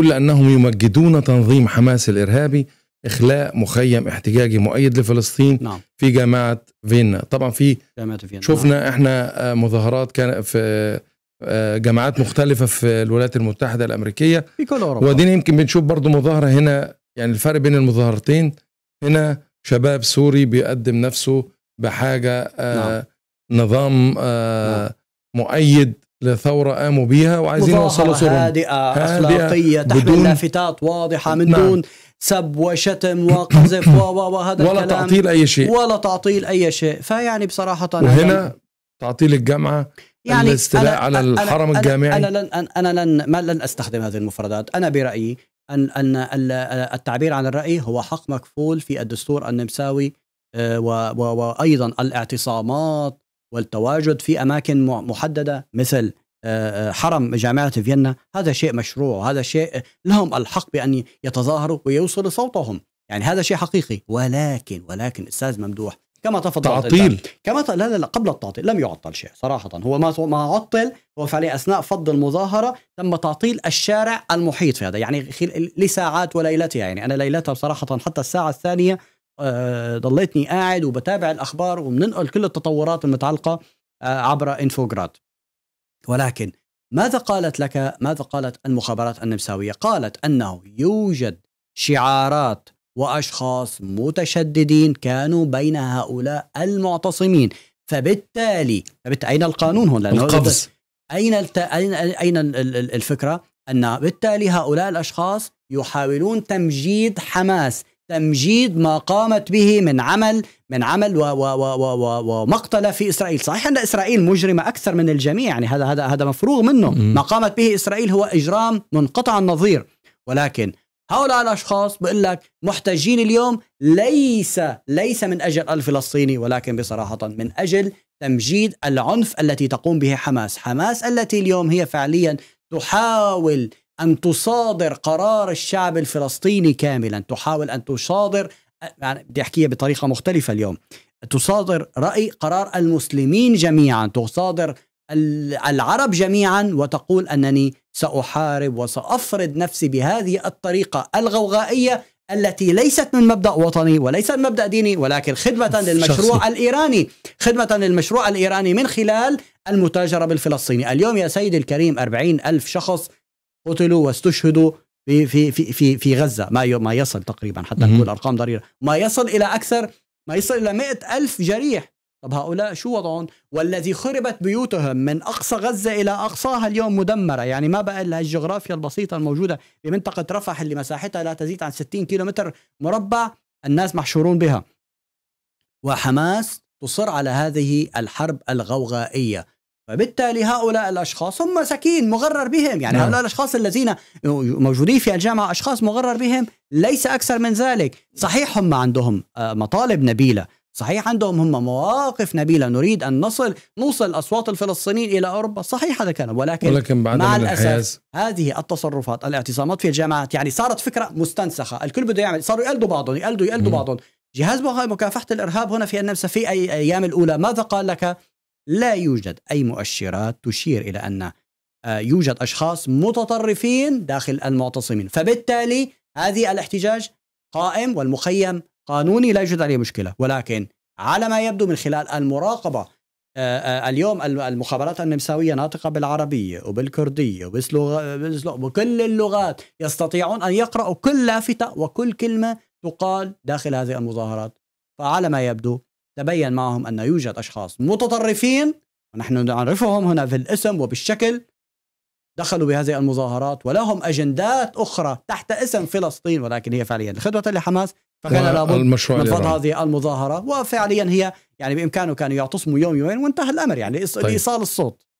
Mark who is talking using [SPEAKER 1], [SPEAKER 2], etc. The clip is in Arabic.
[SPEAKER 1] كل أنهم يمجدون تنظيم حماس الإرهابي إخلاء مخيم احتجاجي مؤيد لفلسطين نعم. في جامعة فيينا طبعا في جامعة فيينا شفنا نعم. احنا آه، مظاهرات كان في آه، جامعات مختلفة في الولايات المتحدة الأمريكية في كل أوروبا ودينا يمكن بنشوف برضو مظاهرة هنا يعني الفرق بين المظاهرتين هنا شباب سوري بيقدم نفسه بحاجة آه، نعم. نظام نعم. مؤيد لثوره قاموا بيها وعايزين يوصلوا صورهم هادئه, هادئة اخلاقيه تحمل لافتات واضحه من نعم. دون سب وشتم وقذف و و هذا ولا الكلام تعطيل اي شيء ولا تعطيل اي شيء فيعني بصراحه وهنا يعني تعطيل الجامعه يعني الاستيلاء على الحرم أنا الجامعي انا لن انا لن ما لن استخدم هذه المفردات انا برايي ان ان التعبير عن الراي هو حق مكفول في الدستور النمساوي آه، وايضا الاعتصامات والتواجد في اماكن محدده مثل آه، آه، حرم جامعه فيينا هذا شيء مشروع هذا شيء لهم الحق بان يتظاهروا ويوصلوا صوتهم يعني هذا شيء حقيقي ولكن ولكن استاذ ممدوح كما تفضل تعطيل كما ت... لا لا لا قبل التعطيل لم يعطل شيء صراحه هو ما ما عطل هو فعليا اثناء فض المظاهره تم تعطيل الشارع المحيط في هذا يعني خل... لساعات وليلتها يعني انا ليلتها بصراحه حتى الساعه الثانيه آه، ضليتني قاعد وبتابع الاخبار وبننقل كل التطورات المتعلقه آه، عبر انفوجراد ولكن ماذا قالت لك ماذا قالت المخابرات النمساويه قالت انه يوجد شعارات واشخاص متشددين كانوا بين هؤلاء المعتصمين فبالتالي فبالتالي اين القانون هنا القبض اين اين الفكره ان بالتالي هؤلاء الاشخاص يحاولون تمجيد حماس تمجيد ما قامت به من عمل من عمل ومقتله في اسرائيل، صحيح ان اسرائيل مجرمه اكثر من الجميع يعني هذا هذا هذا مفروغ منه، ما قامت به اسرائيل هو اجرام منقطع النظير، ولكن هؤلاء الاشخاص بقول لك محتجين اليوم ليس ليس من اجل الفلسطيني ولكن بصراحه من اجل تمجيد العنف التي تقوم به حماس، حماس التي اليوم هي فعليا تحاول أن تصادر قرار الشعب الفلسطيني كاملا تحاول أن تصادر يعني بدي أحكيها بطريقة مختلفة اليوم تصادر رأي قرار المسلمين جميعا تصادر العرب جميعا وتقول أنني سأحارب وسأفرض نفسي بهذه الطريقة الغوغائية التي ليست من مبدا وطني وليس من مبدا ديني ولكن خدمه للمشروع شخصي. الايراني خدمه للمشروع الايراني من خلال المتاجره بالفلسطيني اليوم يا سيدي الكريم 40 الف شخص قتلوا واستشهدوا في في في في, في غزه ما ما يصل تقريبا حتى نقول ارقام ضريره ما يصل الى اكثر ما يصل الى مئة ألف جريح طب هؤلاء شو وضعهم والذي خربت بيوتهم من أقصى غزة إلى أقصاها اليوم مدمرة يعني ما بقى إلا الجغرافيا البسيطة الموجودة بمنطقة رفح اللي مساحتها لا تزيد عن 60 كيلومتر مربع الناس محشورون بها وحماس تصر على هذه الحرب الغوغائية فبالتالي هؤلاء الاشخاص هم مساكين مغرر بهم يعني هؤلاء نعم. الاشخاص الذين موجودين في الجامعه اشخاص مغرر بهم ليس اكثر من ذلك صحيح هم عندهم آه، مطالب نبيله صحيح عندهم هم مواقف نبيلة نريد أن نصل نوصل أصوات الفلسطينيين إلى أوروبا صحيح هذا كان ولكن, ولكن بعد مع الاساس هذه التصرفات الاعتصامات في الجامعات يعني صارت فكرة مستنسخة الكل بده يعمل صاروا يقلدوا بعضهم يقلدوا يقلدوا بعضهم جهاز مكافحة الإرهاب هنا في النمسا في أي أيام الأولى ماذا قال لك لا يوجد أي مؤشرات تشير إلى أن آه، يوجد أشخاص متطرفين داخل المعتصمين فبالتالي هذه الاحتجاج قائم والمخيم قانوني لا يوجد عليه مشكلة ولكن على ما يبدو من خلال المراقبة آه، آه، اليوم المخابرات النمساوية ناطقة بالعربية وبالكردية وبكل اللغات يستطيعون أن يقرأوا كل لافتة وكل كلمة تقال داخل هذه المظاهرات فعلى ما يبدو تبين معهم أن يوجد أشخاص متطرفين ونحن نعرفهم هنا في الاسم وبالشكل دخلوا بهذه المظاهرات ولهم أجندات أخرى تحت اسم فلسطين ولكن هي فعليا خدوة لحماس فكان لابد من فض هذه المظاهرة وفعليا هي يعني بإمكانه كانوا يعتصموا يوم يومين وانتهى الأمر يعني طيب. الصوت